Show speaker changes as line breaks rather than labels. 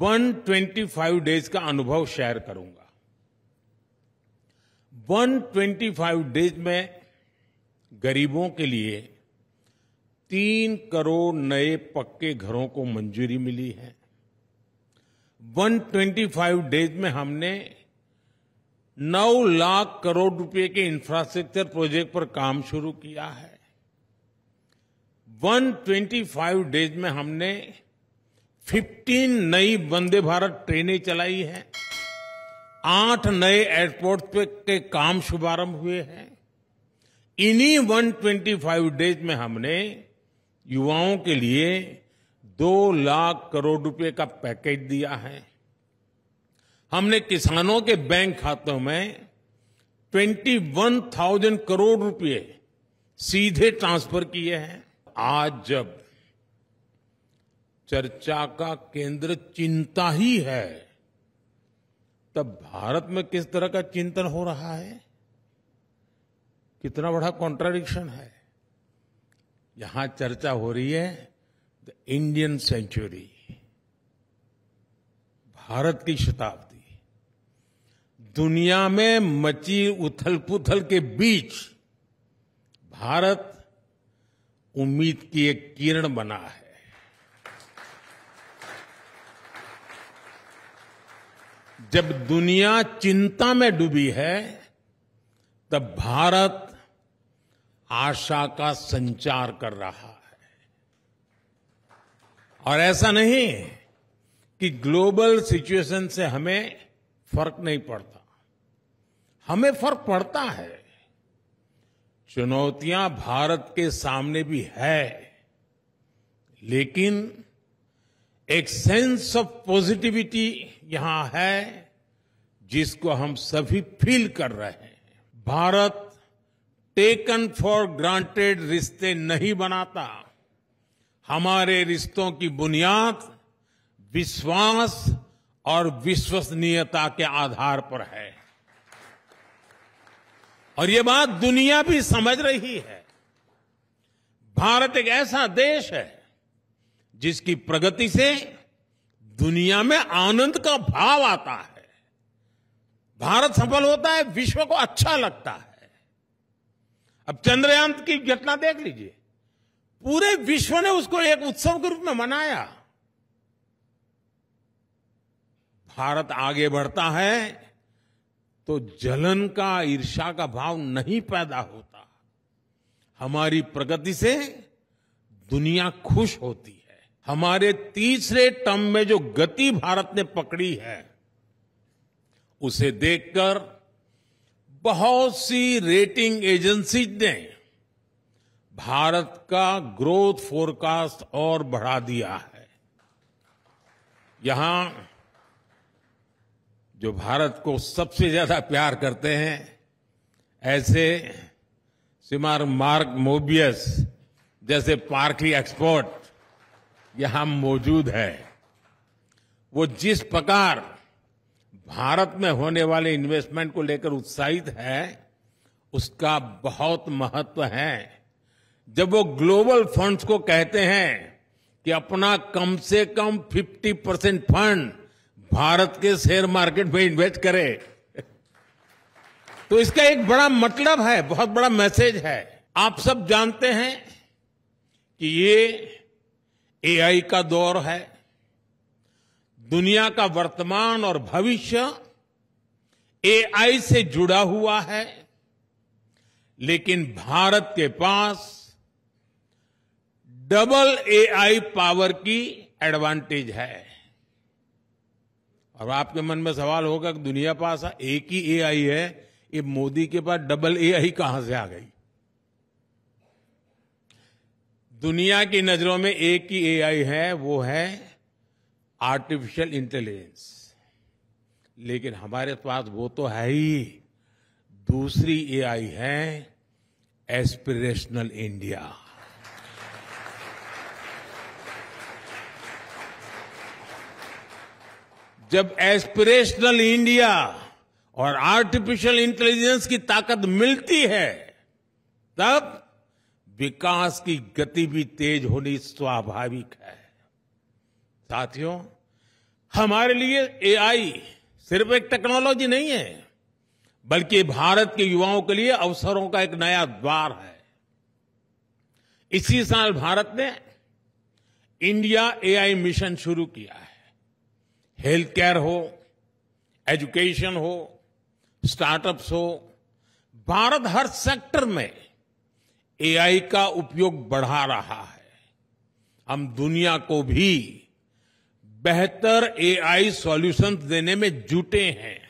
125 days का अनुभव share करूंगा 125 डेज में गरीबों के लिए तीन करोड़ नए पक्के घरों को मंजूरी मिली है 125 डेज में हमने 9 लाख करोड़ रुपए के इंफ्रास्ट्रक्चर प्रोजेक्ट पर काम शुरू किया है 125 डेज में हमने 15 नई वंदे भारत ट्रेनें चलाई हैं आठ नए एयरपोर्ट पे के काम शुभारंभ हुए हैं इन्हीं 125 डेज में हमने युवाओं के लिए दो लाख करोड़ रुपए का पैकेज दिया है हमने किसानों के बैंक खातों में 21,000 करोड़ रुपए सीधे ट्रांसफर किए हैं आज जब चर्चा का केंद्र चिंता ही है तब भारत में किस तरह का चिंतन हो रहा है कितना बड़ा कॉन्ट्राडिक्शन है यहां चर्चा हो रही है द इंडियन सेंचुरी भारत की शताब्दी दुनिया में मची उथल पुथल के बीच भारत उम्मीद की एक किरण बना है जब दुनिया चिंता में डूबी है तब भारत आशा का संचार कर रहा है और ऐसा नहीं कि ग्लोबल सिचुएशन से हमें फर्क नहीं पड़ता हमें फर्क पड़ता है चुनौतियां भारत के सामने भी है लेकिन एक सेंस ऑफ पॉजिटिविटी यहां है जिसको हम सभी फील कर रहे हैं भारत टेकन फॉर ग्रांटेड रिश्ते नहीं बनाता हमारे रिश्तों की बुनियाद विश्वास और विश्वसनीयता के आधार पर है और ये बात दुनिया भी समझ रही है भारत एक ऐसा देश है जिसकी प्रगति से दुनिया में आनंद का भाव आता है भारत सफल होता है विश्व को अच्छा लगता है अब चंद्रयान की घटना देख लीजिए पूरे विश्व ने उसको एक उत्सव के रूप में मनाया भारत आगे बढ़ता है तो जलन का ईर्षा का भाव नहीं पैदा होता हमारी प्रगति से दुनिया खुश होती है हमारे तीसरे टर्म में जो गति भारत ने पकड़ी है उसे देखकर बहुत सी रेटिंग एजेंसीज ने भारत का ग्रोथ फोरकास्ट और बढ़ा दिया है यहां जो भारत को सबसे ज्यादा प्यार करते हैं ऐसे सिमार मार्क मोबियस जैसे पार्की एक्सपर्ट यहां मौजूद है वो जिस प्रकार भारत में होने वाले इन्वेस्टमेंट को लेकर उत्साहित है उसका बहुत महत्व है जब वो ग्लोबल फंड्स को कहते हैं कि अपना कम से कम 50 परसेंट फंड भारत के शेयर मार्केट में इन्वेस्ट करे तो इसका एक बड़ा मतलब है बहुत बड़ा मैसेज है आप सब जानते हैं कि ये एआई का दौर है दुनिया का वर्तमान और भविष्य एआई से जुड़ा हुआ है लेकिन भारत के पास डबल एआई पावर की एडवांटेज है और आपके मन में सवाल होगा कि दुनिया पास एक ही एआई है ये मोदी के पास डबल एआई कहां से आ गई दुनिया की नजरों में एक ही एआई है वो है आर्टिफिशियल इंटेलिजेंस लेकिन हमारे पास वो तो है ही दूसरी एआई है एस्पिरेशनल इंडिया जब एस्पिरेशनल इंडिया और आर्टिफिशियल इंटेलिजेंस की ताकत मिलती है तब विकास की गति भी तेज होनी स्वाभाविक है साथियों हमारे लिए एआई सिर्फ एक टेक्नोलॉजी नहीं है बल्कि भारत के युवाओं के लिए अवसरों का एक नया द्वार है इसी साल भारत ने इंडिया एआई मिशन शुरू किया है हेल्थ केयर हो एजुकेशन हो स्टार्टअप्स हो भारत हर सेक्टर में एआई का उपयोग बढ़ा रहा है हम दुनिया को भी बेहतर एआई सॉल्यूशंस देने में जुटे हैं